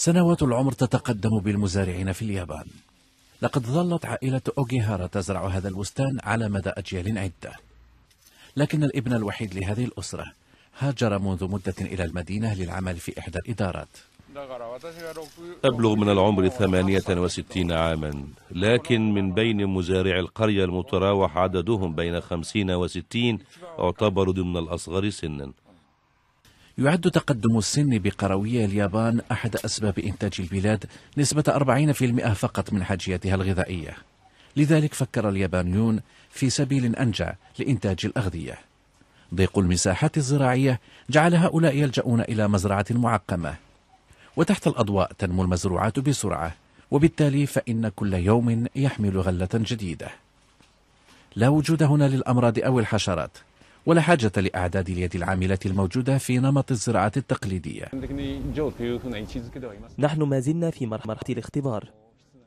سنوات العمر تتقدم بالمزارعين في اليابان لقد ظلت عائلة أوغيهارا تزرع هذا البستان على مدى أجيال عدة لكن الابن الوحيد لهذه الأسرة هاجر منذ مدة إلى المدينة للعمل في إحدى الإدارات أبلغ من العمر 68 عاما لكن من بين مزارعي القرية المتراوح عددهم بين 50 و 60 أعتبر ضمن الأصغر سنا يعد تقدم السن بقروية اليابان أحد أسباب إنتاج البلاد نسبة 40% فقط من حاجيتها الغذائية لذلك فكر اليابانيون في سبيل أنجع لإنتاج الأغذية ضيق المساحات الزراعية جعل هؤلاء يلجؤون إلى مزرعة معقمة وتحت الأضواء تنمو المزروعات بسرعة وبالتالي فإن كل يوم يحمل غلة جديدة لا وجود هنا للأمراض أو الحشرات ولا حاجة لأعداد اليد العاملة الموجودة في نمط الزراعة التقليدية نحن ما زلنا في مرحلة الاختبار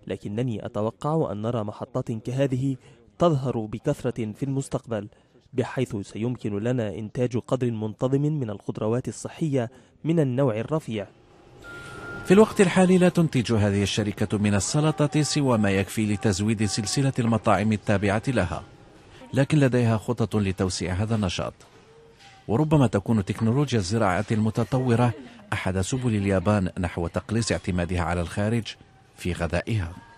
لكنني أتوقع أن نرى محطات كهذه تظهر بكثرة في المستقبل بحيث سيمكن لنا إنتاج قدر منتظم من الخضروات الصحية من النوع الرفيع في الوقت الحالي لا تنتج هذه الشركة من السلطة سوى ما يكفي لتزويد سلسلة المطاعم التابعة لها لكن لديها خطط لتوسيع هذا النشاط وربما تكون تكنولوجيا الزراعة المتطورة أحد سبل اليابان نحو تقليص اعتمادها على الخارج في غذائها